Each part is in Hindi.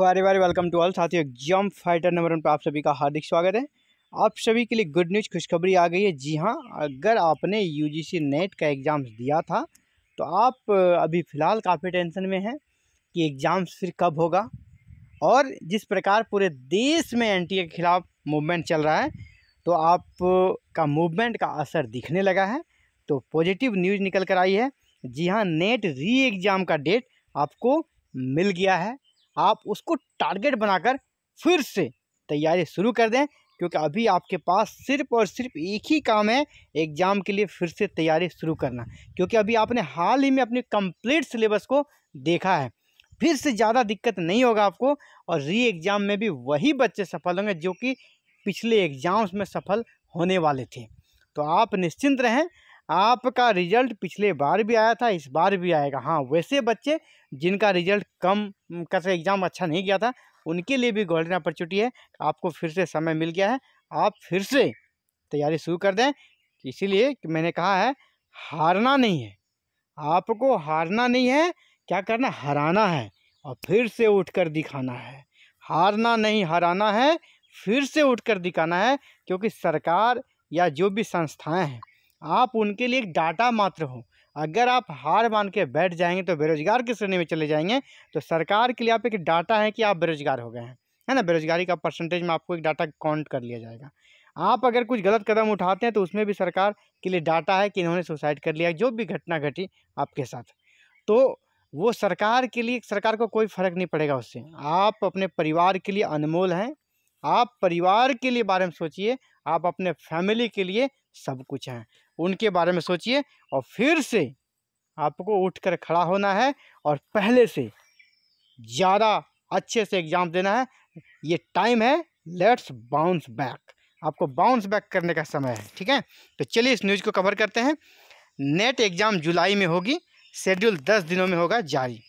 very very welcome to all साथियों एग्जाम फाइटर नंबर वन पर आप सभी का हार्दिक स्वागत है आप सभी के लिए गुड न्यूज़ खुशखबरी आ गई है जी हाँ अगर आपने यूजीसी नेट का एग्ज़ाम दिया था तो आप अभी फ़िलहाल काफ़ी टेंशन में हैं कि एग्ज़ाम्स फिर कब होगा और जिस प्रकार पूरे देश में एन के ख़िलाफ़ मूवमेंट चल रहा है तो आप का मूवमेंट का असर दिखने लगा है तो पॉजिटिव न्यूज़ निकल कर आई है जी हाँ नेट री एग्ज़ाम का डेट आपको मिल गया है आप उसको टारगेट बनाकर फिर से तैयारी शुरू कर दें क्योंकि अभी आपके पास सिर्फ और सिर्फ एक ही काम है एग्ज़ाम के लिए फिर से तैयारी शुरू करना क्योंकि अभी आपने हाल ही में अपने कंप्लीट सिलेबस को देखा है फिर से ज़्यादा दिक्कत नहीं होगा आपको और री एग्ज़ाम में भी वही बच्चे सफल होंगे जो कि पिछले एग्ज़ाम्स में सफल होने वाले थे तो आप निश्चिंत रहें आपका रिजल्ट पिछले बार भी आया था इस बार भी आएगा हाँ वैसे बच्चे जिनका रिजल्ट कम कैसे एग्ज़ाम अच्छा नहीं गया था उनके लिए भी गोल्डन अपॉर्चुनिटी है आपको फिर से समय मिल गया है आप फिर से तैयारी शुरू कर दें इसीलिए मैंने कहा है हारना नहीं है आपको हारना नहीं है क्या करना हराना है और फिर से उठकर दिखाना है हारना नहीं हराना है फिर से उठकर दिखाना है क्योंकि सरकार या जो भी संस्थाएं हैं आप उनके लिए एक डाटा मात्र हो अगर आप हार मान के बैठ जाएंगे तो बेरोजगार की श्रेणी में चले जाएंगे तो सरकार के लिए आप एक डाटा है कि आप बेरोजगार हो गए हैं है ना बेरोजगारी का परसेंटेज में आपको एक डाटा काउंट कर लिया जाएगा आप अगर कुछ गलत कदम उठाते हैं तो उसमें भी सरकार के लिए डाटा है कि इन्होंने सुसाइड कर लिया जो भी घटना घटी आपके साथ तो वो सरकार के लिए सरकार को कोई फ़र्क नहीं पड़ेगा उससे आप अपने परिवार के लिए अनमोल हैं आप परिवार के लिए बारे में सोचिए आप अपने फैमिली के लिए सब कुछ हैं उनके बारे में सोचिए और फिर से आपको उठकर खड़ा होना है और पहले से ज़्यादा अच्छे से एग्ज़ाम देना है ये टाइम है लेट्स बाउंस बैक आपको बाउंस बैक करने का समय है ठीक है तो चलिए इस न्यूज़ को कवर करते हैं नेट एग्ज़ाम जुलाई में होगी शेड्यूल दस दिनों में होगा जारी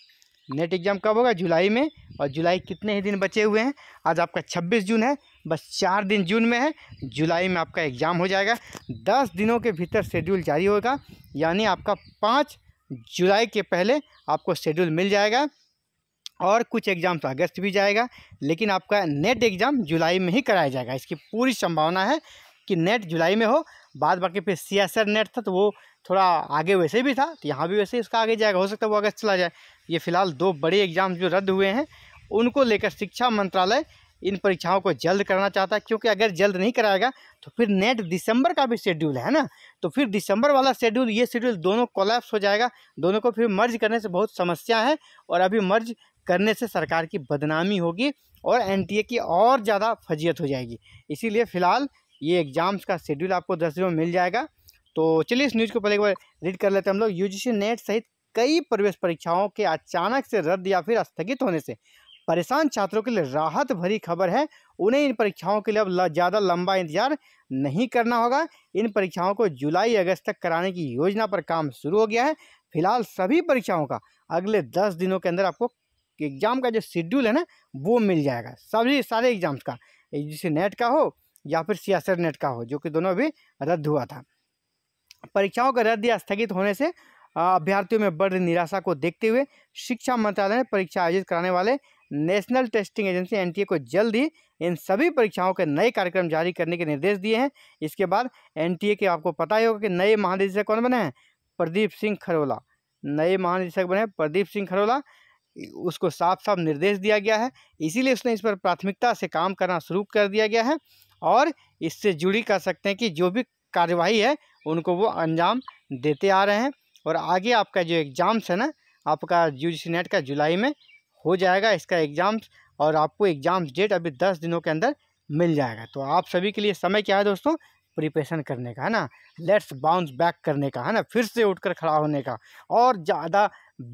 नेट एग्ज़ाम कब होगा जुलाई में और जुलाई कितने ही दिन बचे हुए हैं आज आपका छब्बीस जून है बस चार दिन जून में है जुलाई में आपका एग्ज़ाम हो जाएगा दस दिनों के भीतर शेड्यूल जारी होगा यानी आपका पाँच जुलाई के पहले आपको शेड्यूल मिल जाएगा और कुछ एग्ज़ाम तो अगस्त भी जाएगा लेकिन आपका नेट एग्ज़ाम जुलाई में ही कराया जाएगा इसकी पूरी संभावना है कि नेट जुलाई में हो बाद बाकी फिर सी एस नेट था तो वो थोड़ा आगे वैसे भी था तो यहाँ भी वैसे इसका आगे जाएगा हो सकता है वो अगस्त चला जाए ये फिलहाल दो बड़े एग्ज़ाम जो रद्द हुए हैं उनको लेकर शिक्षा मंत्रालय इन परीक्षाओं को जल्द करना चाहता है क्योंकि अगर जल्द नहीं कराएगा तो फिर नेट दिसंबर का भी शेड्यूल है ना तो फिर दिसंबर वाला शेड्यूल ये शेड्यूल दोनों कोलैप्स हो जाएगा दोनों को फिर मर्ज करने से बहुत समस्या है और अभी मर्ज करने से सरकार की बदनामी होगी और एन की और ज़्यादा फजीयत हो जाएगी इसीलिए फ़िलहाल ये एग्ज़ाम्स का शेड्यूल आपको दस दिनों में मिल जाएगा तो चलिए इस न्यूज़ को पहले एक बार रीड कर लेते हैं हम लोग यू नेट सहित कई प्रवेश परीक्षाओं के अचानक से रद्द या फिर स्थगित होने से परेशान छात्रों के लिए राहत भरी खबर है उन्हें इन परीक्षाओं के लिए अब ज़्यादा लंबा इंतजार नहीं करना होगा इन परीक्षाओं को जुलाई अगस्त तक कराने की योजना पर काम शुरू हो गया है फिलहाल सभी परीक्षाओं का अगले दस दिनों के अंदर आपको एग्ज़ाम का जो शेड्यूल है ना वो मिल जाएगा सभी सारे एग्ज़ाम्स का जैसे नेट का हो या फिर सियासत नेट का हो जो कि दोनों भी रद्द हुआ था परीक्षाओं का रद्द या स्थगित होने से अभ्यर्थियों में बढ़ निराशा को देखते हुए शिक्षा मंत्रालय ने परीक्षा आयोजित कराने वाले नेशनल टेस्टिंग एजेंसी एनटीए को जल्द ही इन सभी परीक्षाओं के नए कार्यक्रम जारी करने के निर्देश दिए हैं इसके बाद एनटीए के आपको पता ही होगा कि नए महानिदेशक कौन बने हैं प्रदीप सिंह खरोला नए महानिदेशक बने प्रदीप सिंह खरोला उसको साफ साफ निर्देश दिया गया है इसीलिए उसने इस पर प्राथमिकता से काम करना शुरू कर दिया गया है और इससे जुड़ी कर सकते हैं कि जो भी कार्यवाही है उनको वो अंजाम देते आ रहे हैं और आगे आपका जो एग्ज़ाम्स है ना आपका जूज नेट का जुलाई में हो जाएगा इसका एग्ज़ाम्स और आपको एग्ज़ाम्स डेट अभी दस दिनों के अंदर मिल जाएगा तो आप सभी के लिए समय क्या है दोस्तों प्रिपरेशन करने का है ना लेट्स बाउंस बैक करने का है ना फिर से उठकर खड़ा होने का और ज़्यादा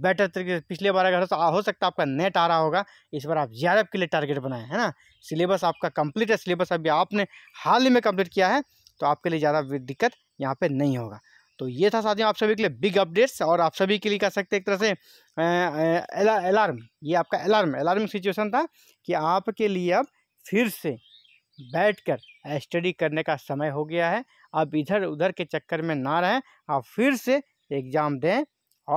बेटर तरीके से पिछले बार अगर हो सकता है आपका नेट आ रहा होगा इस बार आप जैरब के लिए टारगेट बनाए है ना सिलेबस आपका कंप्लीट है सिलेबस अभी आपने हाल ही में कंप्लीट किया है तो आपके लिए ज़्यादा दिक्कत यहाँ पर नहीं होगा तो ये था साथियों आप सभी के लिए बिग अपडेट्स और आप सभी के लिए कह सकते हैं एक तरह से अलार्म ये आपका अलार्म अलार्म सिचुएशन था कि आपके लिए अब फिर से बैठकर स्टडी करने का समय हो गया है अब इधर उधर के चक्कर में ना रहें आप फिर से एग्ज़ाम दें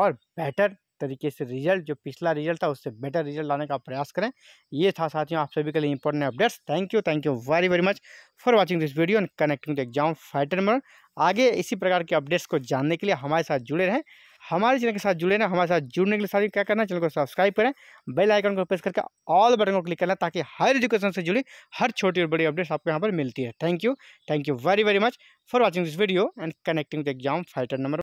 और बेटर तरीके से रिजल्ट जो पिछला रिजल्ट था उससे बेटर रिजल्ट लाने का प्रयास करें ये था साथियों आप सभी के लिए important updates thank you thank you very very much for watching this video and connecting the exam fighter में आगे इसी प्रकार के अपडेट्स को जानने के लिए हमारे साथ जुड़े रहें हमारे चैनल के साथ जुड़े रहें हमारे साथ जुड़ने के लिए साथ क्या करना चैनल को सब्सक्राइब करें बेल आइकन को प्रेस करके ऑल बटन को क्लिक करना ताकि हर एजुकेशन से जुड़ी हर छोटी और बड़ी अपडेट्स आपको यहाँ पर मिलती है thank you thank you very very much for watching this video and connecting the exam fighter number